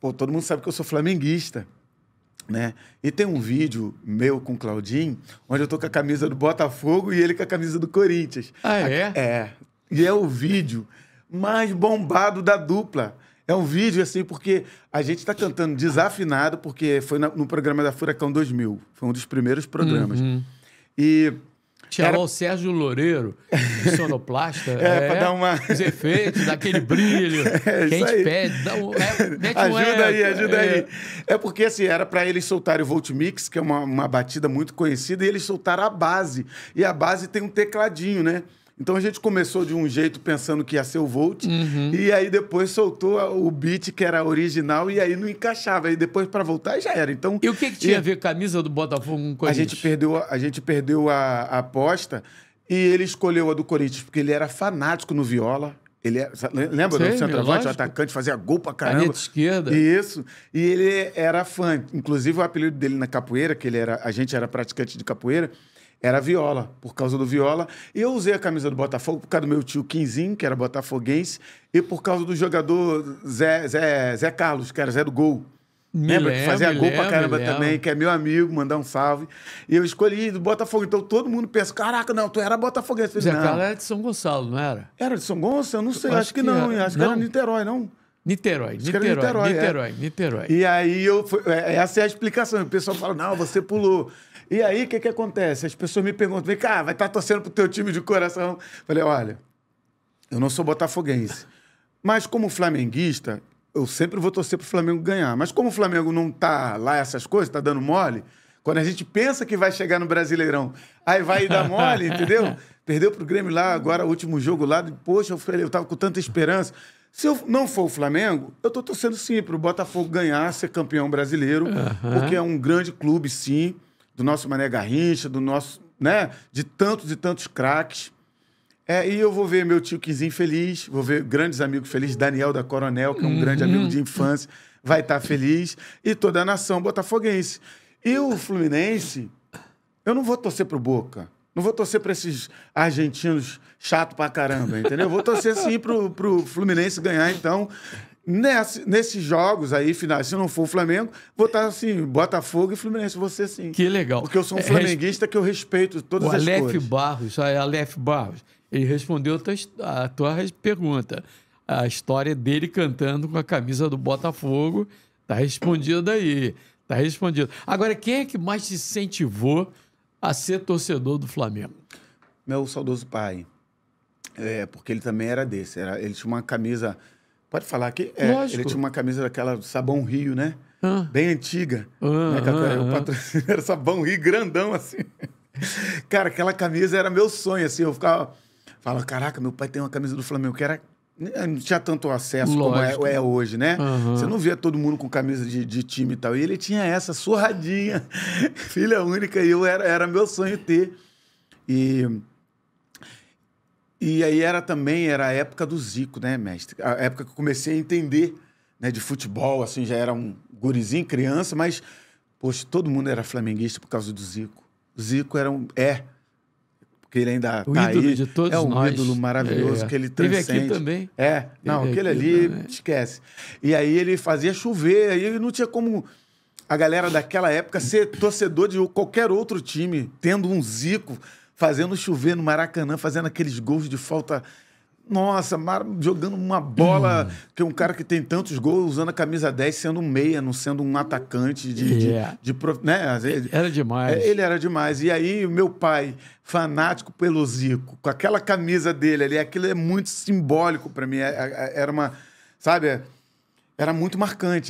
Pô, todo mundo sabe que eu sou flamenguista. Né? E tem um vídeo meu com o Claudinho, onde eu tô com a camisa do Botafogo e ele com a camisa do Corinthians. Ah, é? É. E é o vídeo mais bombado da dupla. É um vídeo, assim, porque a gente tá cantando desafinado, porque foi no programa da Furacão 2000. Foi um dos primeiros programas. Uhum. E Tirar era... o Sérgio Loureiro, de sonoplasta. é, é, pra é, dar uma... Os efeitos, daquele brilho é, que a gente aí. pede. Dá um, é, né, ajuda um aí, ajuda aí. É. é porque, assim, era para eles soltarem o Voltmix, que é uma, uma batida muito conhecida, e eles soltaram a base. E a base tem um tecladinho, né? Então a gente começou de um jeito pensando que ia ser o Volt, uhum. e aí depois soltou o beat que era original e aí não encaixava. E depois para voltar já era. Então E o que, que tinha e... a ver camisa do Botafogo com a gente perdeu a gente perdeu a, a, aposta e ele escolheu a do Corinthians porque ele era fanático no viola. Ele era, é, lembra Sei, do centroavante, o atacante, fazia gol pra caramba. Caneta esquerda. Isso. E ele era fã. Inclusive, o apelido dele na capoeira, que ele era, a gente era praticante de capoeira, era Viola, por causa do Viola. Eu usei a camisa do Botafogo por causa do meu tio Quinzinho, que era botafoguense, e por causa do jogador Zé, Zé, Zé Carlos, que era Zé do Gol. Me lembra que fazia gol pra caramba também, que é meu amigo, mandar um salve. E eu escolhi do Botafogo. Então todo mundo pensa: caraca, não, tu era botafoguense. Falei, Zé Carlos era de São Gonçalo, não era? Era de São Gonçalo? Eu não sei, acho, acho, que, que não. Era. Acho que não. era Niterói, não. Niterói, Niterói, Niterói, Niterói, é. Niterói, E aí eu fui, é, essa é a explicação. O pessoal fala: "Não, você pulou". E aí, o que, que acontece? As pessoas me perguntam, vem cá, vai estar tá torcendo pro teu time de coração. Falei, olha, eu não sou botafoguense. Mas como flamenguista, eu sempre vou torcer pro Flamengo ganhar. Mas como o Flamengo não tá lá essas coisas, tá dando mole, quando a gente pensa que vai chegar no Brasileirão, aí vai dar mole, entendeu? Perdeu pro Grêmio lá, agora o último jogo lá, poxa, eu, falei, eu tava com tanta esperança. Se eu não for o Flamengo, eu tô torcendo sim pro Botafogo ganhar, ser campeão brasileiro, uhum. porque é um grande clube, sim do nosso Mané Garrincha, do nosso, né, de tantos e tantos craques. É, e eu vou ver meu tio Quinzinho feliz, vou ver grandes amigos felizes, Daniel da Coronel, que é um uhum. grande amigo de infância, vai estar tá feliz, e toda a nação botafoguense. E o Fluminense, eu não vou torcer pro Boca. Não vou torcer para esses argentinos chato pra caramba, entendeu? Vou torcer sim pro, pro Fluminense ganhar, então. Nesse, nesses jogos aí, finais, se não for o Flamengo, vou estar assim, Botafogo e Fluminense, você sim. Que legal. Porque eu sou um é, flamenguista que eu respeito todas o as Aleph cores. Barros, a ah, é Aleph Barros, ele respondeu a tua, a tua pergunta. A história dele cantando com a camisa do Botafogo tá respondida aí. Tá respondido. Agora, quem é que mais te incentivou a ser torcedor do Flamengo? Meu saudoso pai. É, porque ele também era desse. Era, ele tinha uma camisa Pode falar aqui? É, Lógico. Ele tinha uma camisa daquela Sabão Rio, né? Ah. Bem antiga. Ah, né? ah, era Sabão Rio grandão, assim. Cara, aquela camisa era meu sonho, assim. Eu ficava... Falava, caraca, meu pai tem uma camisa do Flamengo, que era... Né, não tinha tanto acesso Lógico. como é, é, hoje, né? Uhum. Você não via todo mundo com camisa de, de, time e tal. E ele tinha essa surradinha, filha única, e eu era, era meu sonho ter. E e aí era também, era a época do Zico, né, mestre? A época que eu comecei a entender né, de futebol, assim, já era um gurizinho, criança, mas, poxa, todo mundo era flamenguista por causa do Zico. O Zico era um... é porque ele ainda o tá ídolo aí. de todos é um nós. ídolo maravilhoso é. é. que ele transcende. Teve aqui também. É, Teve não, aquele ali, também. esquece. E aí ele fazia chover, aí não tinha como a galera daquela época ser torcedor de qualquer outro time, tendo um Zico fazendo chover no Maracanã, fazendo aqueles gols de falta. Nossa, Mar... jogando uma bola, hum. que é um cara que tem tantos gols usando a camisa 10, sendo um meia, não sendo um atacante de. Yeah. de, é. de, prof... né? Era demais. É, ele era demais. E aí, meu pai, fanático pelo Zico, com aquela camisa dele ali, aquilo é muito simbólico para mim. É, era uma. Sabe? Era muito marcante.